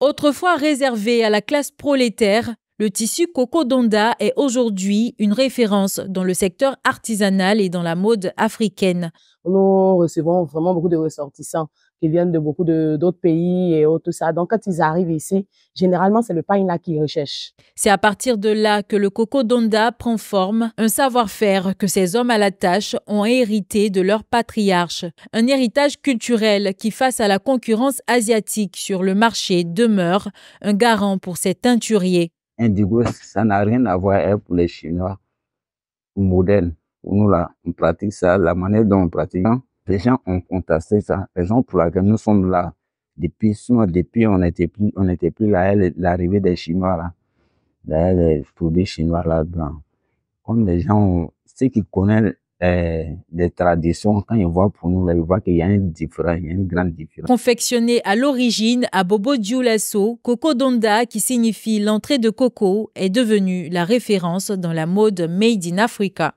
autrefois réservé à la classe prolétaire, le tissu Coco Donda est aujourd'hui une référence dans le secteur artisanal et dans la mode africaine. Nous recevons vraiment beaucoup de ressortissants qui viennent de beaucoup d'autres pays et tout ça. Donc, quand ils arrivent ici, généralement, c'est le pain là qu'ils recherchent. C'est à partir de là que le coco d'Onda prend forme, un savoir-faire que ces hommes à la tâche ont hérité de leur patriarche. Un héritage culturel qui, face à la concurrence asiatique sur le marché, demeure un garant pour ces teinturiers indigo, ça n'a rien à voir avec les Chinois modernes. nous, là, on pratique ça, la manière dont on pratique. Les gens ont contesté ça. Les gens pour laquelle nous sommes là, depuis, souvent, depuis on n'était plus, on était plus là, l'arrivée des Chinois, là, derrière les produits chinois là-dedans. Comme les gens, ceux qui connaissent euh, les traditions, quand ils voient pour nous, ils voient qu'il y a une différence, il y a une grande différence. Confectionné à l'origine à Bobo Dioulasso, Coco Donda, qui signifie l'entrée de coco, est devenu la référence dans la mode Made in Africa.